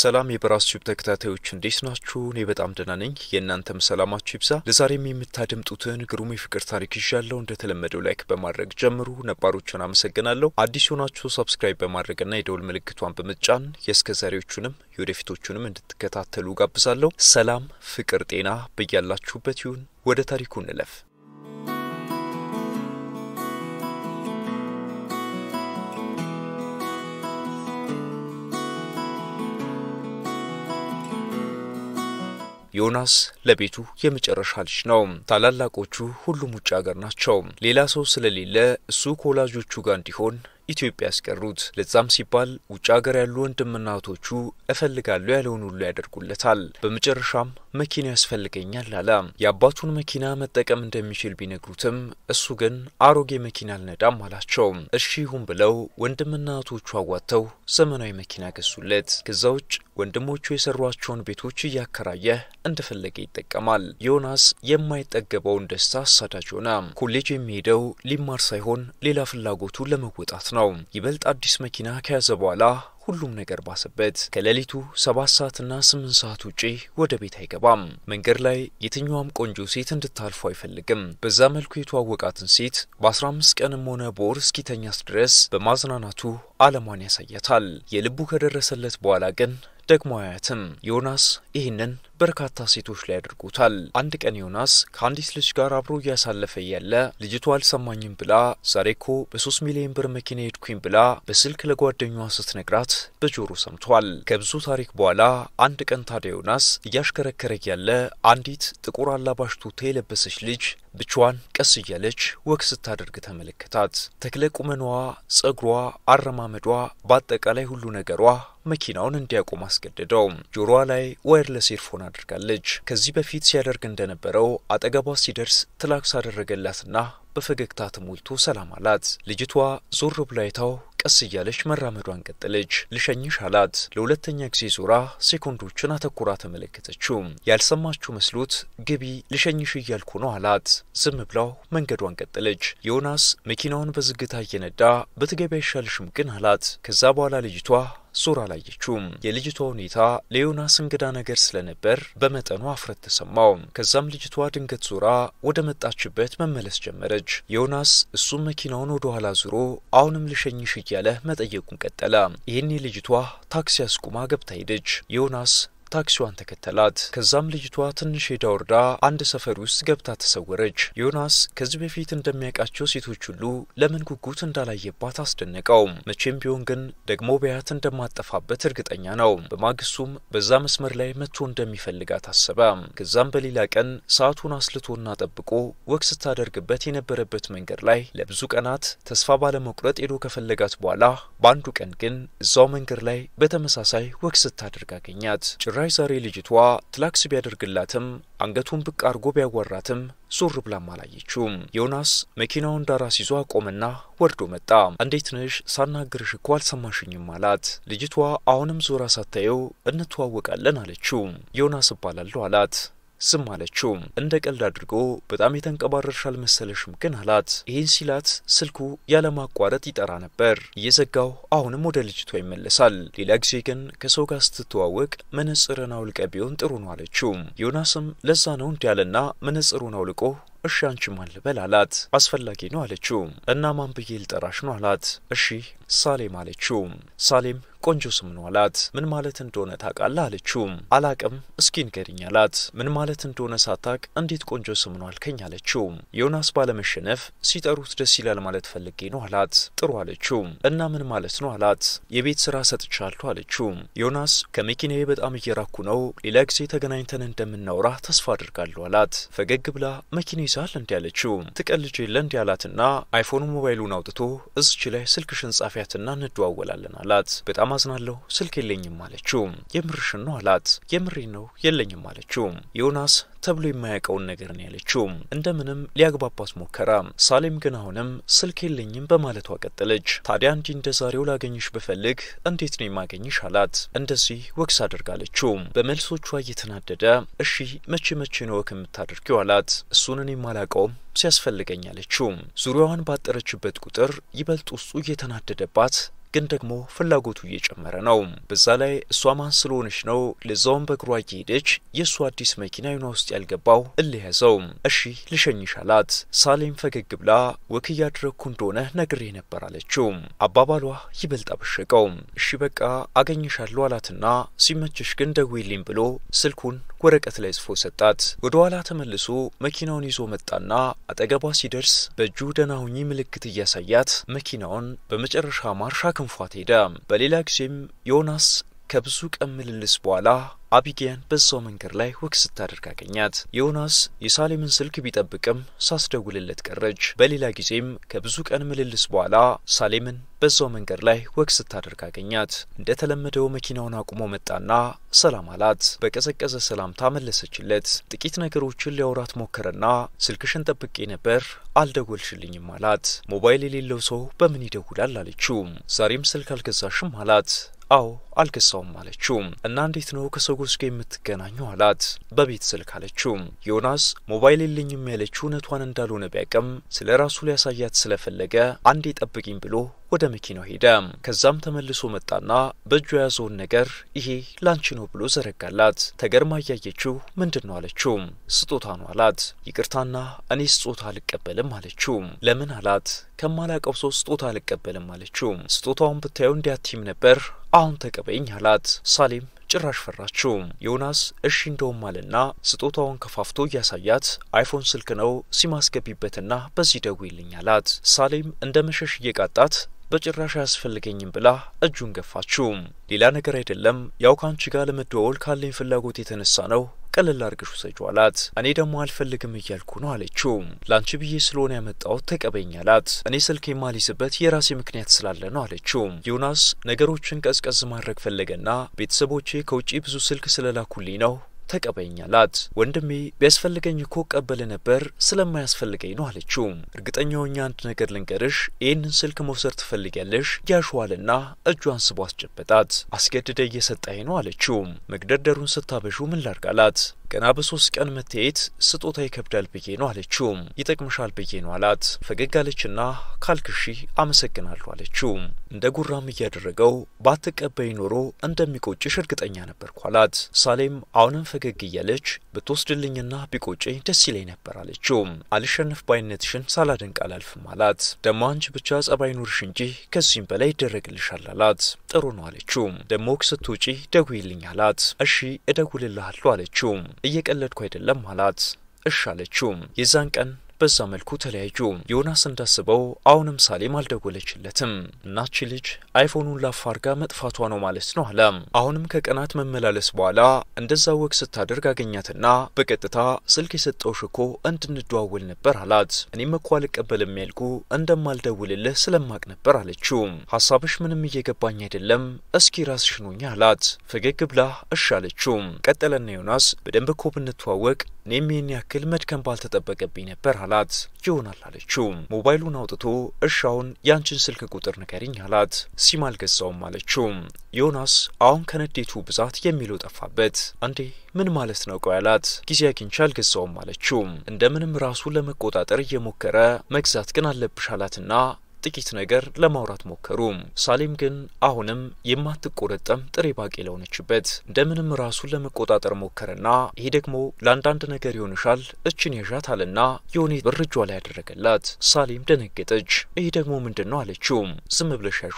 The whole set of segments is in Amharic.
ሰላም የበራስ ዩብ ተከታታዮች እንዴት ናችሁ? እኔ በጣም ደህና ነኝ። የእናንተም ሰላማችሁ ይብዛ። ለዛሬም የምታደምጡትን ግሩም የፍቅር ታሪክ ይዣለሁ። እንደተለመደው ላይክ በማድረግ ጀምሩ። ነባሮቹን አመሰግናለሁ። አዲስ ሆናችሁ ሰብስክራይብ በማድረግና የደውል ምልክቷን በመጫን የእስከ ዛሬዎቹንም የወደፊቶቹንም እንድትከታተሉ ጋብዛለሁ። ሰላም፣ ፍቅር፣ ጤና በያላችሁበት ይሁን። ወደ ታሪኩ እንለፍ። ዮናስ ለቤቱ የመጨረሻ ልጅ ነው። ታላላቆቹ ሁሉም ውጭ ሀገር ናቸው። ሌላ ሰው ስለሌለ እሱ ከወላጆቹ ጋር እንዲሆን ኢትዮጵያ ያስቀሩት። ለዛም ሲባል ውጭ ሀገር ያሉ ወንድምና እህቶቹ እፈልጋለሁ ያለውን ሁሉ ያደርጉለታል። በመጨረሻም መኪና ያስፈልገኛል አለ። የአባቱን መኪና መጠቀም እንደሚችል ቢነግሩትም እሱ ግን አሮጌ መኪና አልነዳም አላቸው። እሺ ይሁን ብለው ወንድምና እህቶቹ አዋጥተው ዘመናዊ መኪና ገዙለት። ከዛ ውጭ ወንድሞቹ የሰሯቸውን ቤቶች እያከራየ እንደፈለገ ይጠቀማል። ዮናስ የማይጠገበውን ደስታ አሳዳጅ ሆነ። ኮሌጅ የሚሄደው ሊማር ሳይሆን ሌላ ፍላጎቱ ለመወጣት ነው። ይበልጥ አዲስ መኪና ከያዘ በኋላ ሁሉም ነገር ባሰበት። ከሌሊቱ ሰባት ሰዓትና ስምንት ሰዓት ውጪ ወደ ቤት አይገባም። መንገድ ላይ የትኛዋም ቆንጆ ሴት እንድታልፎ አይፈልግም። በዛ መልኩ የተዋወቃትን ሴት በ15 ቀንም ሆነ በወር እስኪተኛስ ድረስ በማዝናናቱ አለሟን ያሳያታል። የልቡ ከደረሰለት በኋላ ግን ደግሞ አያትም። ዮናስ ይህንን በርካታ ሴቶች ላይ አድርጎታል። አንድ ቀን ዮናስ ከአንዲት ልጅ ጋር አብሮ እያሳለፈ እያለ ልጅቷ አልሰማኝም ብላ ዛሬ እኮ በሶስት ሚሊዮን ብር መኪና ሄድኩኝ ብላ በስልክ ለጓደኛዋ ስትነግራት በጆሮ ሰምቷል። ከብዙ ታሪክ በኋላ አንድ ቀን ታዲያ ዮናስ እያሽከረከረ ያለ አንዲት ጥቁር አላባሽ ቱታ የለበሰች ልጅ ብቻዋን ቀስ እያለች ወክ ስታደርግ ተመለከታት። ተክለ ቁመኗ፣ ጸጉሯ፣ አረማመዷ በአጠቃላይ ሁሉ ነገሯ መኪናውን እንዲያቆም አስገደደው። ጆሮዋ ላይ ዋይርለስ ኤርፎን እንዲሆን አድርጋለች። ከዚህ በፊት ሲያደርግ እንደነበረው አጠገቧ ሲደርስ ትላክስ አደረገላትና በፈገግታ ተሞልቶ ሰላም አላት። ልጅቷ ዞር ብላይታው ቀስ እያለች መራመዷን ቀጠለች። ልሸኝሽ አላት። ለሁለተኛ ጊዜ ዞራ ሴኮንዶችን አተኩራ ተመለከተችው። ያልሰማችው መስሎት ግቢ ልሸኝሽ እያልኩ ነው አላት። ዝም ብላው መንገዷን ቀጠለች። ዮናስ መኪናውን በዝግታ እየነዳ ብትገቢ አይሻልሽም ግን አላት። ከዛ በኋላ ልጅቷ ዞር አላየችውም። የልጅቷ ሁኔታ ለዮናስ እንግዳ ነገር ስለነበር በመጠኑ አፍረት ተሰማው። ከዛም ልጅቷ ድንገት ዞራ ወደ መጣችበት መመለስ ጀመረች። ዮናስ እሱም መኪናውን ወደ ኋላ ዞሮ አሁንም ልሸኝሽ እያለ መጠየቁን ቀጠለ። ይህኔ ልጅቷ ታክሲ አስቁማ ገብታ ሄደች። ዮናስ ታክሲዋን ተከተላት። ከዛም ልጅቷ ትንሽ ሄዳ ወርዳ አንድ ሰፈር ውስጥ ገብታ ተሰወረች። ዮናስ ከዚህ በፊት እንደሚያውቃቸው ሴቶች ሁሉ ለምን ጉጉት እንዳላየባት አስደነቀው። መቼም ቢሆን ግን ደግሞ በያት እንደማጠፋበት እርግጠኛ ነው። በማግስቱም በዛ መስመር ላይ መጥቶ እንደሚፈልጋት አሰበ። ከዛም በሌላ ቀን ሰዓቱን አስልቶና ጠብቆ ወቅ ስታደርግበት የነበረበት መንገድ ላይ ለብዙ ቀናት ተስፋ ባለመቁረጥ ሄዶ ከፈለጋት በኋላ በአንዱ ቀን ግን እዛው መንገድ ላይ በተመሳሳይ ወቅ ስታደርግ አገኛት። ኪራይ ዛሬ ልጅቷ ትላክስ ቢያደርግላትም አንገቱን ብቅ አርጎ ቢያወራትም ዞር ብላም አላየችውም። ዮናስ መኪናውን ዳራ አስይዞ አቆመና ወርዶ መጣ። እንዴት ነሽ? ሳናግርሽ እኮ አልሰማሽኝም አላት። ልጅቷ አሁንም ዞራ ሳታየው እንተዋወቃለን አለችው። ዮናስ እባላለሁ አላት። ዝም አለችው። እንደ ቀልድ አድርጎ በጣም የተንቀባረርሻል መሰለሽም ግን አላት። ይህን ሲላት ስልኩ ያለማቋረጥ ይጠራ ነበር። እየዘጋው አሁንም ወደ ልጅቷ ይመለሳል። ሌላ ጊዜ ግን ከሰው ጋር ስትተዋወቅ መነጽርን አውልቀ ቢሆን ጥሩ ነው አለችው። ዮናስም ለዛ ነው ያለና መነጽሩን አውልቆ እሺ አንቺ ማን ልበል አላት። አስፈላጊ ነው አለችው። እና ማን ብዬ ልጠራሽ ነው አላት። እሺ ሳሌም አለችው። ሳሌም ቆንጆ ስም ነው አላት። ምን ማለት እንደሆነ ታውቃለህ አለችው። አላቅም እስኪ ንገሪኝ አላት። ምን ማለት እንደሆነ ሳታቅ እንዴት ቆንጆ ስም ነው አልከኝ አለችው። ዮናስ ባለመሸነፍ ሲጠሩት ደስ ይላል ማለት ፈልጌ ነው አላት። ጥሩ አለችው። እና ምን ማለት ነው አላት። የቤት ስራ ሰጥቻለሁ አለችው። ዮናስ ከመኪናዬ በጣም እየራኩ ነው፣ ሌላ ጊዜ ተገናኝተን እንደምናወራ ተስፋ አድርጋለሁ አላት። ፈገግ ብላ መኪና ይዛል እንዲ አለችው። ትቀልጅ የለ እንዲ አላትና አይፎኑ ሞባይሉን አውጥቶ እዝች ላይ ስልክሽን ጻፊ እንገናኛትና እንደዋወላለን አላት። በጣም አዝናለሁ ስልክ የለኝም አለችው። የምርሽን ነው አላት። የምሬ ነው የለኝም አለችው። ዮናስ ተብሎ የማያውቀውን ነገር ነው ያለችው። እንደምንም ሊያግባባት ሞከራ። ሳሌም ግን አሁንም ስልክ የለኝም በማለቷ ቀጠለች። ታዲያ እንዲ እንደ ዛሬው ላገኝሽ ብፈልግ እንዴት ነው የማገኝሽ አላት። እንደዚህ ወቅስ አድርጋለችው። በመልሶቿ እየተናደደ እሺ መቼ መቼ ነው ወክ የምታደርጊው አላት። እሱን እኔ አላውቀውም ሲያስፈልገኝ አለችው። ዙሪያዋን ባጠረችበት ቁጥር ይበልጥ ውስጡ እየተናደደባት ግን ደግሞ ፍላጎቱ እየጨመረ ነው። በዛ ላይ እሷ ማን ስለሆነች ነው ለዛውም በእግሯ እየሄደች የእሱ አዲስ መኪና አይኗ ውስጥ ያልገባው እልህ እሺ ልሸኝሽ አላት። ሳሌም ፈገግ ብላ ወክ እያደረግኩ እንደሆነ ነግሬ ነበር አለችው። አባባሏ ይበልጥ አበሸቀው። እሺ በቃ አገኝሻለሁ አላትና ሲመችሽ ግን ደውይልኝ ብሎ ስልኩን ወረቀት ላይ ጽፎ ሰጣት። ወደ ኋላ ተመልሶ መኪናውን ይዞ መጣና አጠገቧ ሲደርስ በእጁ ደናሁኝ ምልክት እያሳያት መኪናውን በመጨረሻ ማርሻ ክንፏት ሄደ። በሌላ ጊዜም ዮናስ ከብዙ ቀን ምልልስ በኋላ አቢጌያን በዛው መንገድ ላይ ወክ ስታደርግ አገኛት። ዮናስ የሳሌምን ስልክ ቢጠብቅም ሳስደውልለት ቀረች። በሌላ ጊዜም ከብዙ ቀን ምልልስ በኋላ ሳሌምን በዛው መንገድ ላይ ወክ ስታደርግ አገኛት። እንደተለመደው መኪናውን አቁሞ መጣና ሰላም አላት። በቀዘቀዘ ሰላምታ መለሰችለት። ጥቂት ነገሮችን ሊያውራት ሞከረና ስልክሽን ጠብቄ ነበር አልደወልሽልኝም አላት። ሞባይል የሌለው ሰው በምን ይደውላል አለችው። ዛሬም ስልክ አልገዛሽም አላት። አዎ አልከሳውም አለችው እና እንዴት ነው ከሰጎስ ጋር የምትገናኙ አላት። በቤት ስልክ አለችው። ዮናስ ሞባይል የለኝም ያለችው እውነቷን እንዳልሆነ ቢያቅም ስለ ራሱ ሊያሳያት ስለፈለገ አንዴ ጠብቂኝ ብሎ ወደ መኪናው ሄደ። ከዛም ተመልሶ መጣና በእጁ የያዘውን ነገር ይሄ ላንቺ ነው ብሎ ዘረጋላት። ተገርማ እያየችው ምንድን ነው አለችው። ስጦታ ነው አላት። ይቅርታና እኔ ስጦታ አልቀበልም አለችው። ለምን አላት። ከማላቀው ሰው ስጦታ አልቀበልም አለችው። ስጦታውን ብታየው እንዲያቲም ነበር አሁን ተቀ አትቀበይኝ አላት። ሳሌም ጭራሽ ፈራችው። ዮናስ እሺ እንደውም አለና ስጦታውን ከፋፍቶ እያሳያት አይፎን ስልክ ነው ሲማስገቢበትና በዚህ ደውይልኝ አላት። ሳሌም እንደ መሸሽ እየቃጣት በጭራሽ አያስፈልገኝም ብላ እጁን ገፋችው። ሌላ ነገር አይደለም ያው ከአንቺ ጋር ለመደዋወል ካለኝ ፍላጎት የተነሳ ነው ቀለል አድርገሽ ውሰጂው አላት። እኔ ደግሞ አልፈልግም እያልኩ ነው አለችው። ለአንቺ ብዬ ስለሆነ ያመጣሁት ተቀበኝ አላት። እኔ ስልክ የማልይዝበት የራሴ ምክንያት ስላለ ነው አለችው። ዮናስ ነገሮችን ቀዝቀዝ ማድረግ ፈለገና ቤተሰቦቼ ከውጪ ብዙ ስልክ ስለላኩልኝ ነው ተቀበይኝ አላት። ወንድሜ ቢያስፈልገኝ እኮ ቀበል ነበር ስለማያስፈልገኝ ነው አለችው። እርግጠኛ ሆኜ አንድ ነገር ልንገርሽ፣ ይህንን ስልክ መውሰድ ትፈልጊያለሽ ያሸዋልና እጇን ስቦ አስጨበጣት። አስገድደ እየሰጠኝ ነው አለችው። መግደርደሩን ስታበሹ ምን ላርጋላት ገና በሶስት ቀን መታየት ስጦታ ይከብዳል ብዬ ነው አለችው። ይጠቅምሻል ብዬ ነው አላት። ፈገግ አለችና ካልክሺ አመሰግናለሁ አለችው። እንደ ጉራም እያደረገው ባትቀበይ ኖሮ እንደሚቆጭሽ እርግጠኛ ነበርኩ አላት። ሳሌም አሁንም ፈገግ እያለች ብትወስድልኝና ቢቆጨኝ ደስ ይለኝ ነበር አለችው። አልሸነፍ ባይነትሽን ሳላደንቅ አላልፍም አላት። ደሞ አንቺ ብቻ ጸባይ ኑርሽ እንጂ ከዚህም በላይ ይደረግልሻል አላት። ጥሩ ነው አለችው። ደሞክ ስትውጪ ይልኝ አላት። እሺ እደውልልሃለሁ አለችው። እየቀለድኩ አይደለም አላት። እሻለችውም የዛን ቀን በዛ መልኩ ተለያዩ። ዮናስ እንዳስበው አሁንም ሳሌም አልደወለችለትም። እናች ልጅ አይፎኑን ላፋርጋ መጥፋቷ ነው ማለት ነው አለ። አሁንም ከቀናት መመላለስ በኋላ እንደዛ ወግ ስታደርግ አገኛትና በቀጥታ ስልክ የሰጠውሽ እኮ እንድንደዋወል ነበር አላት። እኔም እኮ አልቀበልም ያልኩ እንደማልደውልልህ ስለማቅ ነበር አለችው። ሀሳብሽ ምንም እየገባኝ አይደለም፣ እስኪ ራስሽ ኑኝ አላት። ፈገግ ብላ እሺ አለችው። ቀጠለና ዮናስ በደንብ እኮ ብንተዋወቅ እኔም ይህን ያክል መድከም ባልተጠበቀብኝ ነበር አላት። ይሆናል አለችው። ሞባይሉን አውጥቶ እርሻውን ያንችን ስልክ ቁጥር ንገሪኝ አላት። ሲም አልገዛውም አለችው። ዮናስ አሁን ከንዴቱ ብዛት የሚለው ጠፋበት። እንዴ ምን ማለት ነው? ቆይ አላት። ጊዜ አግኝቼ አልገዛውም አለችው። እንደምንም ራሱ ለመቆጣጠር እየሞከረ መግዛት ግን አለብሽ አላትና ጥቂት ነገር ለማውራት ሞከሩ። ሳሌም ግን አሁንም የማትቆረጠም ጥሬ ባቄላ ለሆነችበት እንደምንም ራሱን ለመቆጣጠር ሞከረና ይሄ ደግሞ ለአንዳንድ ነገር ይሆንሻል እችን ያዣት አለና የሆነ ብር ላይ ያደረገላት። ሳሌም ደነገጠች። ይህ ደግሞ ምንድን ነው አለችው። ዝም ብለሽ ያዥ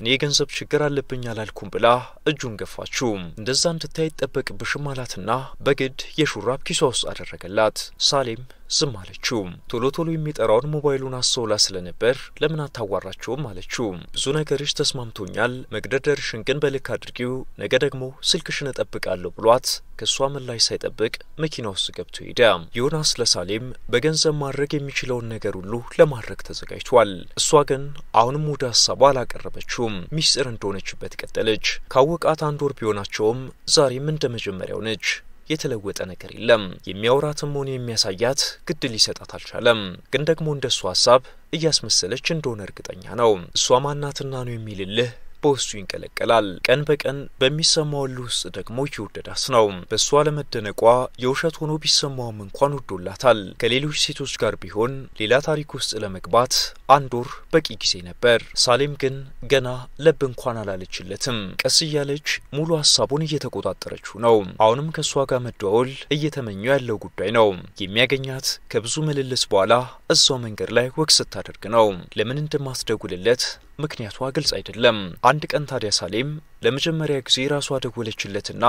እኔ የገንዘብ ችግር አለብኝ አላልኩም ብላ እጁን ገፋችው። እንደዛ እንድታይ ጠበቅብሽም አላትና በግድ የሹራብ ኪሷ ውስጥ አደረገላት። ሳሌም ዝም አለችው። ቶሎ ቶሎ የሚጠራውን ሞባይሉን አስተውላ ስለነበር ለምን አታዋራቸውም አለችው። ብዙ ነገርሽ ተስማምቶኛል፣ መግደርደርሽን ግን በልክ አድርጊው፣ ነገ ደግሞ ስልክሽን እጠብቃለሁ ብሏት ከእሷ ምላሽ ሳይጠብቅ መኪና ውስጥ ገብቶ ሄደ። ዮናስ ለሳሌም በገንዘብ ማድረግ የሚችለውን ነገር ሁሉ ለማድረግ ተዘጋጅቷል። እሷ ግን አሁንም ወደ ሀሳቧ አላቀረበችውም፣ ሚስጥር እንደሆነችበት ቀጠለች። ካወቃት አንድ ወር ቢሆናቸውም ዛሬም እንደ መጀመሪያው ነች። የተለወጠ ነገር የለም። የሚያወራትም ሆነ የሚያሳያት ግድ ሊሰጣት አልቻለም። ግን ደግሞ እንደሱ ሀሳብ እያስመሰለች እንደሆነ እርግጠኛ ነው። እሷ ማናትና ነው የሚልልህ በውስጡ ይንቀለቀላል። ቀን በቀን በሚሰማው እልህ ውስጥ ደግሞ እየወደዳት ነው። በእሷ ለመደነቋ የውሸት ሆኖ ቢሰማውም እንኳን ወዶላታል። ከሌሎች ሴቶች ጋር ቢሆን ሌላ ታሪክ ውስጥ ለመግባት አንድ ወር በቂ ጊዜ ነበር። ሳሌም ግን ገና ለብ እንኳን አላለችለትም። ቀስ እያለች ሙሉ ሀሳቡን እየተቆጣጠረችው ነው። አሁንም ከእሷ ጋር መደዋወል እየተመኘ ያለው ጉዳይ ነው። የሚያገኛት ከብዙ ምልልስ በኋላ እዛው መንገድ ላይ ወግ ስታደርግ ነው። ለምን እንደማትደውልለት ምክንያቷ ግልጽ አይደለም። አንድ ቀን ታዲያ ሳሌም ለመጀመሪያ ጊዜ ራሷ ደወለችለትና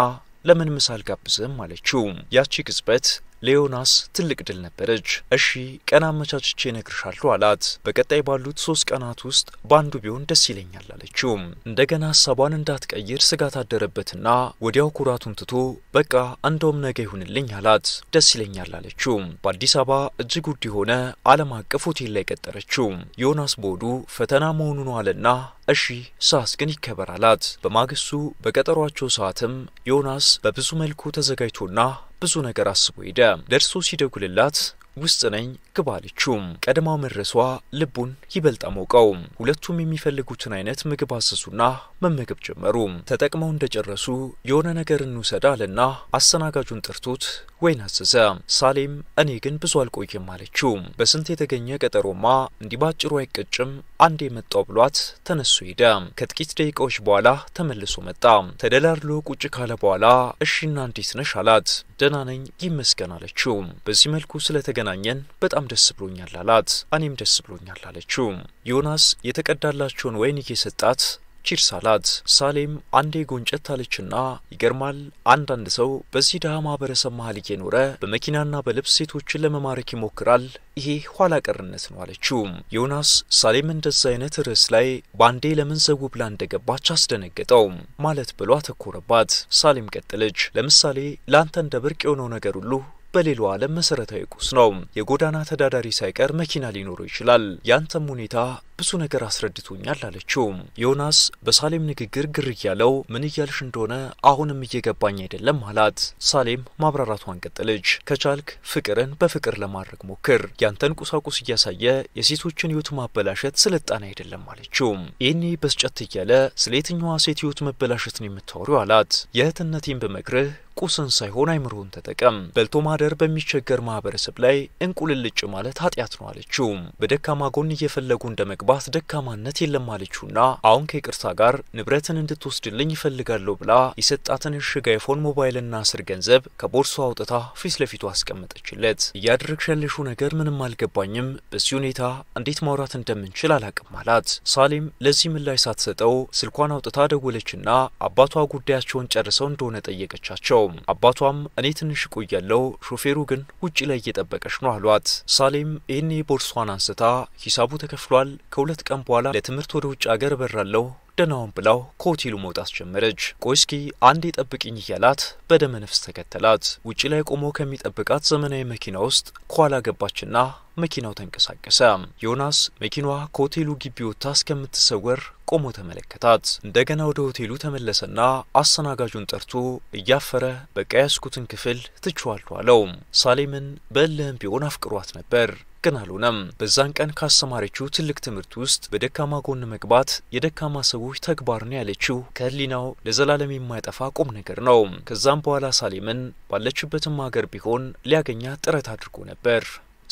ለምን ምሳ አልጋብዝም አለችው። ያቺ ቅጽበት ለዮናስ ትልቅ ድል ነበረች። እሺ ቀን አመቻችቼ እነግርሻለሁ አላት። በቀጣይ ባሉት ሶስት ቀናት ውስጥ በአንዱ ቢሆን ደስ ይለኛል አለችው። እንደገና ሀሳቧን እንዳትቀይር ስጋት አደረበትና ወዲያው ኩራቱን ትቶ በቃ እንደውም ነገ ይሁንልኝ አላት። ደስ ይለኛል አለችው። በአዲስ አበባ እጅግ ውድ የሆነ ዓለም አቀፍ ሆቴል ላይ ቀጠረችው። ዮናስ ቦዱ ፈተና መሆኑን አለና እሺ ሰዓት ግን ይከበር አላት። በማግስቱ በቀጠሯቸው ሰዓትም ዮናስ በብዙ መልኩ ተዘጋጅቶና ብዙ ነገር አስቦ ሄደ። ደርሶ ሲደጉልላት ውስጥ ነኝ ግባለችውም ቀድማ ቀድማው መድረሷ ልቡን ይበልጥ አሞቀው። ሁለቱም የሚፈልጉትን አይነት ምግብ አሰሱና መመገብ ጀመሩ። ተጠቅመው እንደጨረሱ የሆነ ነገር እንውሰድ አለና አስተናጋጁን ጠርቶት ወይን አዘዘ። ሳሌም እኔ ግን ብዙ አልቆይም አለችው። በስንት የተገኘ ቀጠሮማ እንዲህ ባጭሩ አይቀጭም አንድ የመጣው ብሏት ተነሱ ሄደ። ከጥቂት ደቂቃዎች በኋላ ተመልሶ መጣ። ተደላድሎ ቁጭ ካለ በኋላ እሺና እንዴት ነሽ አላት። ደህና ነኝ ይመስገን አለችው። በዚህ መልኩ ስለተገናኘን በጣም በጣም ደስ ብሎኛል አላት። እኔም ደስ ብሎኛል አለችው። ዮናስ የተቀዳላቸውን ወይን እየሰጣት ቺርስ አላት። ሳሌም አንዴ ጎንጨት አለችና ይገርማል፣ አንዳንድ ሰው በዚህ ድሃ ማህበረሰብ መሀል እየኖረ በመኪናና በልብስ ሴቶችን ለመማረክ ይሞክራል። ይሄ ኋላ ቀርነት ነው አለችው። ዮናስ ሳሌም እንደዛ አይነት ርዕስ ላይ በአንዴ ለምን ዘው ብላ እንደገባች አስደነገጠው። ማለት ብሎ አተኮረባት። ሳሌም ቀጠለች። ለምሳሌ ለአንተ እንደ ብርቅ የሆነው ነገር ሁሉ በሌላው ዓለም መሰረታዊ ቁስ ነው። የጎዳና ተዳዳሪ ሳይቀር መኪና ሊኖረው ይችላል። ያንተም ሁኔታ ብዙ ነገር አስረድቶኛል አለችው። ዮናስ በሳሌም ንግግር ግር እያለው ምን እያልሽ እንደሆነ አሁንም እየገባኝ አይደለም አላት። ሳሌም ማብራራቷን ቀጠለች። ከቻልክ ፍቅርን በፍቅር ለማድረግ ሞክር። ያንተን ቁሳቁስ እያሳየ የሴቶችን ህይወት ማበላሸት ስልጣን አይደለም አለችው። ይህኔ በስጨት እያለ ስለ የትኛዋ ሴት ህይወት መበላሸት ነው የምታወሪው? አላት። የእህትነቴን በመክርህ ቁስን ሳይሆን አይምሮን ተጠቀም። በልቶ ማደር በሚቸገር ማህበረሰብ ላይ እንቁልልጭ ማለት ኃጢአት ነው አለችው። በደካማ ጎን እየፈለጉ እንደ መግባት ደካማነት የለም አለችውና አሁን ከይቅርታ ጋር ንብረትን እንድትወስድልኝ ይፈልጋለሁ ብላ የሰጣትን እሽግ አይፎን ሞባይልና ስር ገንዘብ ከቦርሷ አውጥታ ፊት ለፊቱ አስቀመጠችለት። እያደረግሽ ያለሽው ነገር ምንም አልገባኝም፣ በዚህ ሁኔታ እንዴት ማውራት እንደምንችል አላቅም አላት። ሳሌም ለዚህ ምላሽ ሳትሰጠው ስልኳን አውጥታ ደወለችና አባቷ ጉዳያቸውን ጨርሰው እንደሆነ ጠየቀቻቸው። አልነበረውም። አባቷም እኔ ትንሽ ቆያለው፣ ሾፌሩ ግን ውጭ ላይ እየጠበቀች ነው አሏት። ሳሌም ይህኔ ቦርሷን አንስታ ሂሳቡ ተከፍሏል፣ ከሁለት ቀን በኋላ ለትምህርት ወደ ውጭ አገር እበራለሁ ደናውን ብላው ከሆቴሉ መውጣት ጀመረች። ቆይ እስኪ አንዴ ጠብቅኝ እያላት በደመ ነፍስ ተከተላት። ውጪ ላይ ቆሞ ከሚጠብቃት ዘመናዊ መኪና ውስጥ ከኋላ ገባችና መኪናው ተንቀሳቀሰ። ዮናስ መኪናዋ ከሆቴሉ ግቢ ወጥታ እስከምትሰወር ቆሞ ተመለከታት። እንደገና ወደ ሆቴሉ ተመለሰና አስተናጋጁን ጠርቶ እያፈረ በቃ ያስኩትን ክፍል ትችዋለሁ አለው። ሳሌምን በእልህም ቢሆን አፍቅሯት ነበር። ቅን አልሆነም። በዛን ቀን ካስተማረችው ትልቅ ትምህርት ውስጥ በደካማ ጎን መግባት የደካማ ሰዎች ተግባር ነው ያለችው ከህሊናው ለዘላለም የማይጠፋ ቁም ነገር ነው። ከዛም በኋላ ሳሌምን ባለችበትም ሀገር ቢሆን ሊያገኛት ጥረት አድርጎ ነበር።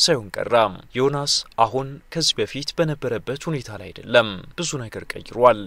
ሳይሆን ቀራም። ዮናስ አሁን ከዚህ በፊት በነበረበት ሁኔታ ላይ አይደለም። ብዙ ነገር ቀይሯል።